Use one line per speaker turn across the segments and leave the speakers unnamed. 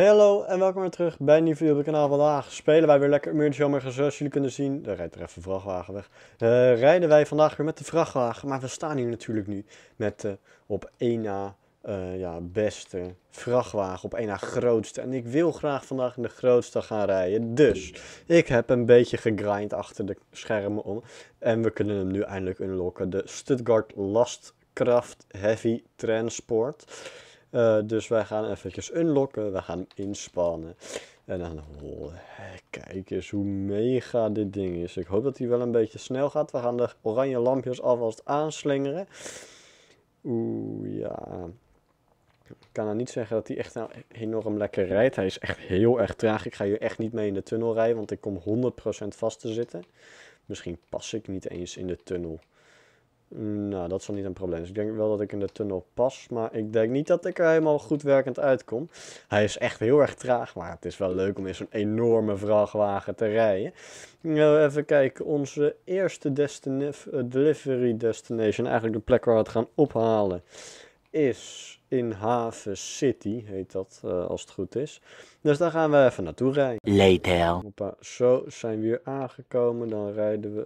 Hey hallo en welkom weer terug bij een nieuwe video op het kanaal. Vandaag spelen wij weer lekker Emergency Hamburger. Zoals jullie kunnen zien, daar rijdt er even een vrachtwagen weg. Eh, rijden wij vandaag weer met de vrachtwagen. Maar we staan hier natuurlijk nu met de eh, op 1 na eh, ja, beste vrachtwagen. Op 1 na grootste. En ik wil graag vandaag in de grootste gaan rijden. Dus ik heb een beetje gegrind achter de schermen om. En we kunnen hem nu eindelijk unlocken. De Stuttgart Lastkraft Heavy Transport. Eh, dus wij gaan eventjes unlocken. We gaan inspannen. En dan, oh, kijk eens hoe mega dit ding is. Ik hoop dat hij wel een beetje snel gaat. We gaan de oranje lampjes alvast aanslingeren. Oeh, ja. Ik kan nou niet zeggen dat hij echt nou enorm lekker rijdt. Hij is echt heel erg traag. Ik ga hier echt niet mee in de tunnel rijden, want ik kom 100% vast te zitten. Misschien pas ik niet eens in de tunnel. Nou, dat zal niet een probleem. Dus ik denk wel dat ik in de tunnel pas. Maar ik denk niet dat ik er helemaal goed werkend uitkom. Hij is echt heel erg traag. Maar het is wel leuk om in zo'n enorme vrachtwagen te rijden. Nou, even kijken. Onze eerste destination, eh, delivery destination. Eigenlijk de plek waar we het gaan ophalen. Is in Haven City. Heet dat, eh, als het goed is. Dus daar gaan we even naartoe rijden. Later. Hoppa, zo zijn we hier aangekomen. Dan rijden we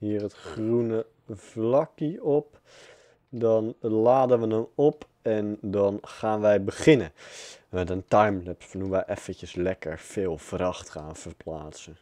hier het groene vlakje op. Dan laden we hem op en dan gaan wij beginnen met een timelapse. Noem wij eventjes lekker veel vracht gaan verplaatsen.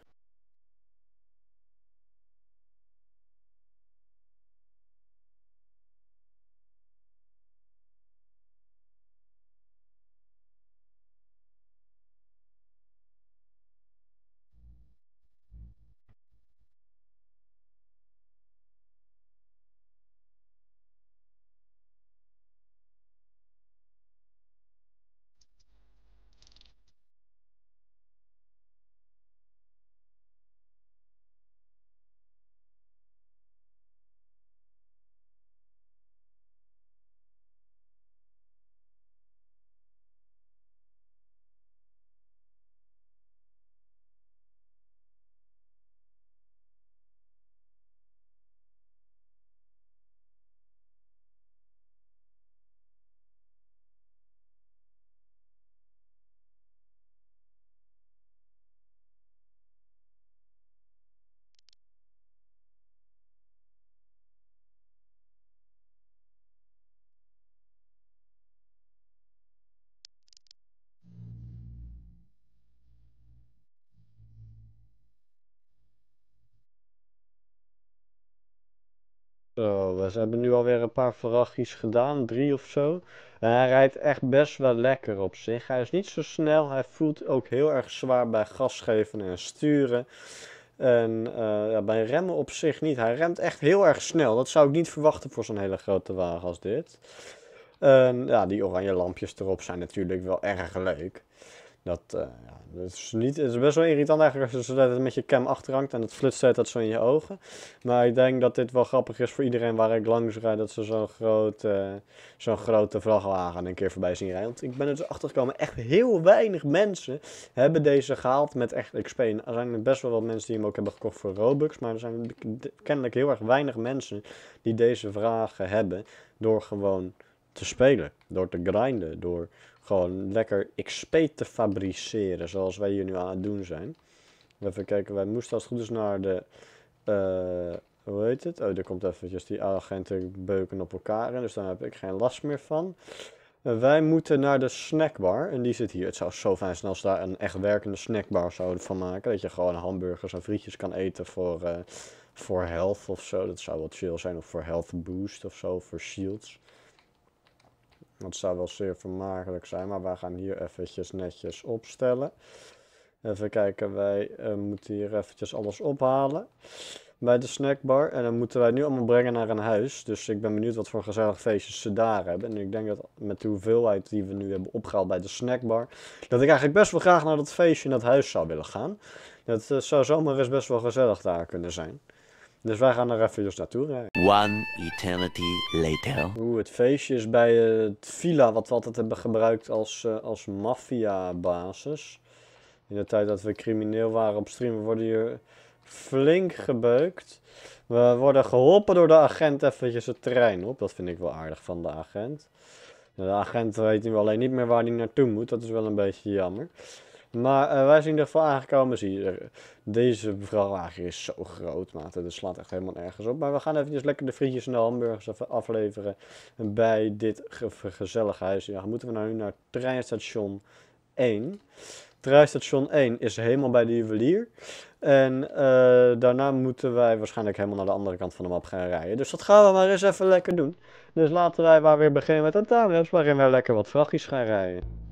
houden. Ze hebben nu alweer een paar verrachtjes gedaan, drie of zo. En hij rijdt echt best wel lekker op zich. Hij is niet zo snel, hij voelt ook heel erg zwaar bij gas geven en sturen. En uh, ja, bij remmen op zich niet. Hij remt echt heel erg snel. Dat zou ik niet verwachten voor zo'n hele grote wagen als dit. ja, die oranje lampjes erop zijn natuurlijk wel erg leuk. Dat, eh, ja, dat is het is best wel irritant eigenlijk als je het met je cam achterhangt en het flitst dat zo in je ogen. Maar ik denk dat dit wel grappig is voor iedereen waar ik langs rijd, dat ze zo'n grote, eh, zo'n grote vrachtwagen een keer voorbij zien rijden. Want ik ben er dus achter gekomen, echt heel weinig mensen hebben deze gehaald met echt XP. En er zijn best wel wat mensen die hem ook hebben gekocht voor Robux, maar er zijn kennelijk heel erg weinig mensen die deze vragen hebben door gewoon te spelen, door te grinden, door gewoon lekker XP te fabriceren, zoals wij hier nu aan het doen zijn. Even kijken, wij moesten als het goed is naar de, eh, hoe heet het? Oh, er komt eventjes die agenten beuken op elkaar en dus daar heb ik geen last meer van. wij moeten naar de snackbar en die zit hier. Het zou zo fijn zijn als daar een echt werkende snackbar zouden van maken. Dat je gewoon hamburgers en frietjes kan eten voor, eh, voor health of zo. Dat zou wel chill zijn of voor health boost of zo, voor shields. Dat zou wel zeer vermakelijk zijn, maar wij gaan hier eventjes netjes opstellen. Even kijken, wij eh, moeten hier eventjes alles ophalen bij de snackbar. En dan moeten wij nu allemaal brengen naar een huis. Dus ik ben benieuwd wat voor gezellig feestjes ze daar hebben. En ik denk dat met de hoeveelheid die we nu hebben opgehaald bij de snackbar... dat ik eigenlijk best wel graag naar dat feestje in dat huis zou willen gaan. Dat eh, zou zomaar best wel gezellig daar kunnen zijn. Dus wij gaan er even dus naartoe rijden. One eternity later. Oeh, het feestje is bij het villa wat we altijd hebben gebruikt als, eh, als maffia In de tijd dat we crimineel waren op stream, we worden hier flink gebeukt. We worden geholpen door de agent eventjes het terrein op. Dat vind ik wel aardig van de agent. De agent weet nu alleen niet meer waar hij naartoe moet. Dat is wel een beetje jammer. Maar eh, wij zijn er geval aangekomen. Zie je, eh, deze vrachtwagen is zo groot, maat. Dat slaat echt helemaal nergens op. Maar we gaan even lekker de frietjes en de hamburgers afleveren bij dit ge huis. Ja, moeten we nou nu naar treinstation 1. Treinstation 1 is helemaal bij de juwelier. En eh, daarna moeten wij waarschijnlijk helemaal naar de andere kant van de map gaan rijden. Dus dat gaan we maar eens even lekker doen. Dus laten wij maar weer beginnen met een timelapse waarin wij lekker wat vrachtjes gaan rijden.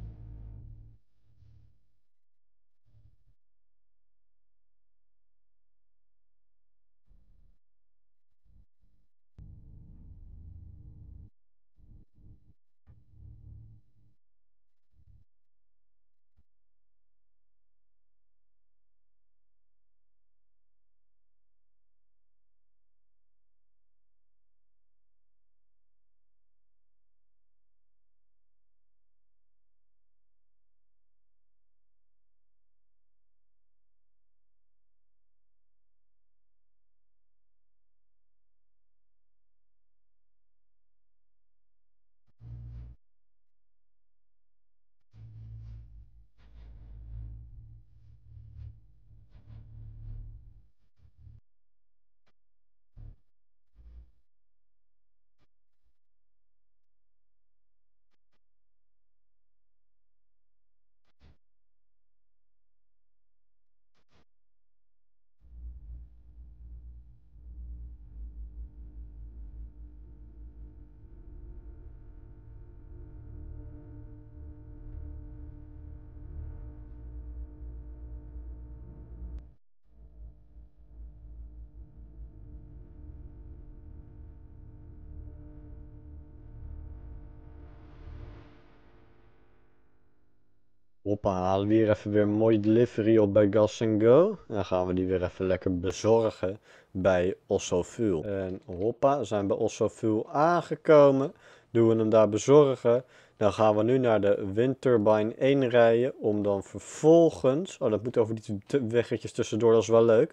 Hoppa, halen we hier even weer een mooie delivery op bij Gas Go. dan gaan we die weer even lekker bezorgen bij Ossofuel. En hoppa, zijn bij Ossofuel aangekomen. Doen we hem daar bezorgen. Dan gaan we nu naar de windturbine 1 rijden. Om dan vervolgens... Oh, dat moet over die weggetjes tussendoor, dat is wel leuk.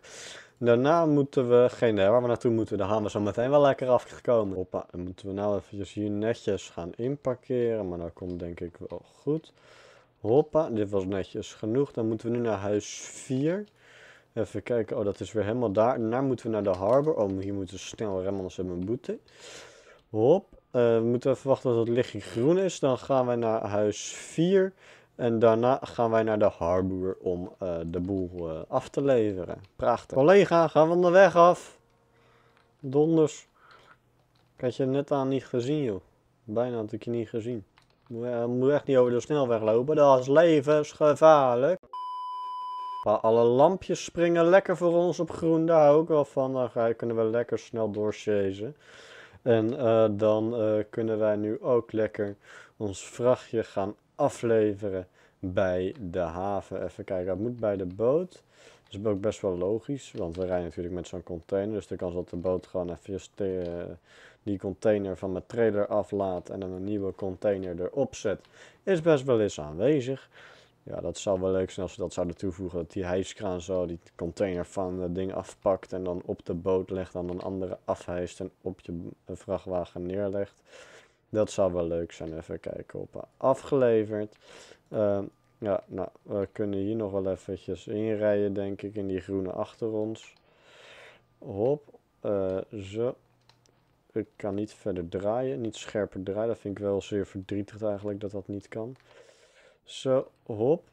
Daarna moeten we... Geen idee waar we naartoe moeten. Daar gaan we zo meteen wel lekker afgekomen. Hoppa, dan moeten we nou eventjes hier netjes gaan inparkeren. Maar dat nou komt denk ik wel goed. Hoppa, dit was netjes genoeg. Dan moeten we nu naar huis 4. Even kijken. Oh, dat is weer helemaal daar. Daarna moeten we naar de harbor. Oh, hier moeten we snel remmen, anders hebben een boete. Hop. Eh, we moeten even wachten tot het lichtje groen is. Dan gaan we naar huis 4. En daarna gaan wij naar de harbor om eh, de boel eh, af te leveren. Prachtig. Collega, gaan we van de weg af. Donders. Ik had je net aan niet gezien, joh. Bijna had ik je niet gezien. We moeten echt niet over de snelweg lopen. Dat is levensgevaarlijk. Maar alle lampjes springen lekker voor ons op groen. Daar hou ik wel van. Dan kunnen we lekker snel doorchezen. En eh, dan eh, kunnen wij nu ook lekker ons vrachtje gaan afleveren bij de haven. Even kijken, dat moet bij de boot. Dat is ook best wel logisch, want we rijden natuurlijk met zo'n container. Dus de kans dat de boot gewoon even eh, die container van mijn trailer aflaat en dan een nieuwe container erop zet, is best wel eens aanwezig. Ja, dat zou wel leuk zijn als ze dat zouden toevoegen. Dat die hijskraan zo die container van het ding afpakt en dan op de boot legt, dan een andere afhijst en op je vrachtwagen neerlegt. Dat zou wel leuk zijn. Even kijken op eh, afgeleverd. Ehm, ja, nou, we kunnen hier nog wel eventjes inrijden, denk ik, in die groene achter ons. Hop, eh, zo. Ik kan niet verder draaien, niet scherper draaien. Dat vind ik wel zeer verdrietig eigenlijk, dat dat niet kan. Zo, hop.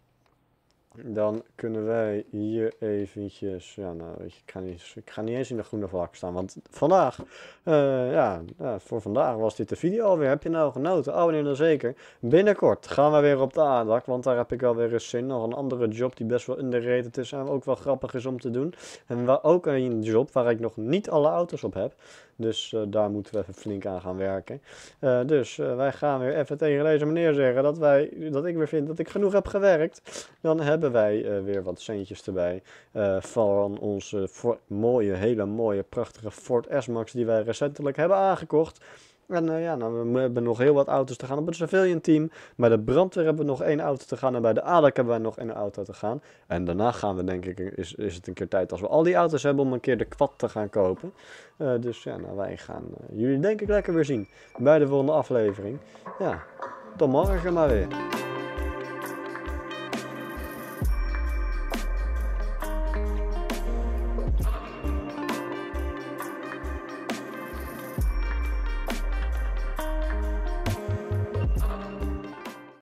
Dan kunnen wij hier eventjes... Ja, nou, ik ga niet, ik ga niet eens in de groene vlak staan. Want vandaag, eh, ja, nou, voor vandaag was dit de video alweer. Heb je nou genoten? Abonneer oh, dan zeker. Binnenkort gaan we weer op de aandacht. Want daar heb ik wel weer eens zin. Nog een andere job die best wel in de underrated is. En ook wel grappig is om te doen. En waar, ook een job waar ik nog niet alle auto's op heb. Dus eh, daar moeten we even flink aan gaan werken. Eh, dus eh, wij gaan weer even tegen deze meneer zeggen dat, wij, dat ik weer vind dat ik genoeg heb gewerkt. Dan hebben wij weer wat centjes erbij van onze mooie, hele mooie, prachtige Ford S-Max die wij recentelijk hebben aangekocht. En uh, ja, nou, we hebben nog heel wat auto's te gaan op het civilian team. Bij de brandweer hebben we nog één auto te gaan. En bij de ADAC hebben we nog één auto te gaan. En daarna gaan we denk ik, is, is het een keer tijd als we al die auto's hebben om een keer de kwad te gaan kopen. Eh, dus ja, nou, wij gaan eh, jullie denk ik lekker weer zien bij de volgende aflevering. Ja, tot morgen maar weer.